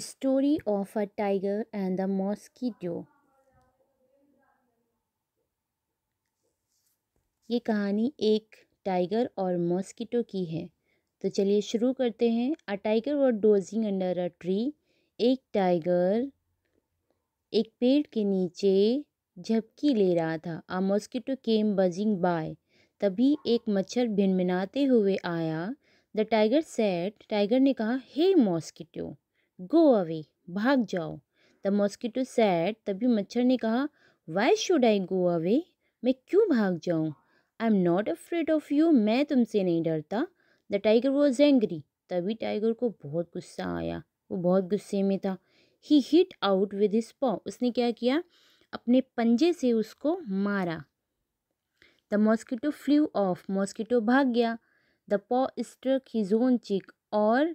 story of a tiger and the mosquito ये कहानी एक टाइगर और मॉस्किटो की है तो चलिए शुरू करते हैं अ टाइगर और डोजिंग अंडर अ ट्री एक टाइगर एक पेड़ के नीचे झपकी ले रहा था a mosquito came buzzing by तभी एक मच्छर भिनभिनाते हुए आया द टाइगर सेट टाइगर ने कहा hey hey, mosquito go away भाग जाओ द मॉस्किटो सैड तभी मच्छर ने कहा why should I go away मैं क्यों भाग जाऊँ I am not afraid of you मैं तुमसे नहीं डरता द टाइगर वॉज एंग्री तभी टाइगर को बहुत गुस्सा आया वो बहुत गुस्से में था he hit out with his paw उसने क्या किया अपने पंजे से उसको मारा the mosquito flew off mosquito भाग गया द पॉ स्ट्रक हिज ओन चिक और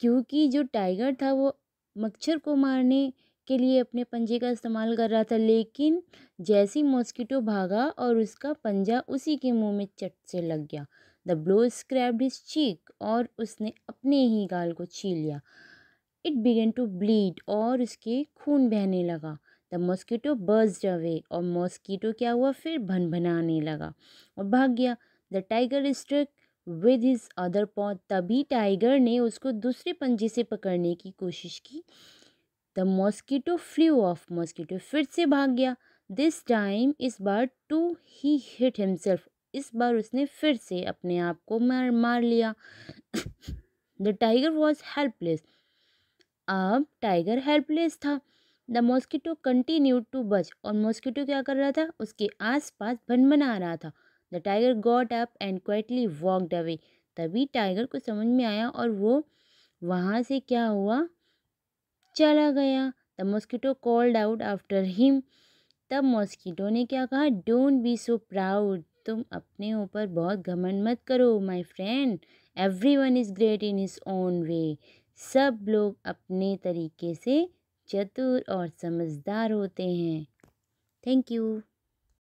क्योंकि जो टाइगर था वो मच्छर को मारने के लिए अपने पंजे का इस्तेमाल कर रहा था लेकिन जैसी मॉस्किटो भागा और उसका पंजा उसी के मुंह में चट से लग गया the blow scraped his cheek और उसने अपने ही गाल को छीन लिया इट बिगेन टू ब्लीड और उसके खून बहने लगा द मॉस्किटो बर्ज अवे और मॉस्किटो क्या हुआ फिर भन भनाने लगा और भाग गया the tiger struck with his other paw तभी टाइगर ने उसको दूसरे पंजे से पकड़ने की कोशिश की the mosquito flew off mosquito फिर से भाग गया दिस टाइम इस बार टू ही हिट हिमसेल्फ इस बार उसने फिर से अपने आप को मार मार लिया द टाइगर वॉज हेल्पलेस अब टाइगर हेल्पलेस था the mosquito continue to buzz और मॉस्किटो क्या कर रहा था उसके आसपास भन बना रहा था the tiger got up and quietly walked away तभी टाइगर को समझ में आया और वो वहाँ से क्या हुआ चला गया the mosquito called out after him तब मॉस्किटो ने क्या कहा डोंट बी सो प्राउड तुम अपने ऊपर बहुत घमंड मत करो my friend everyone is great in his own way सब लोग अपने तरीके से चतुर और समझदार होते हैं थैंक यू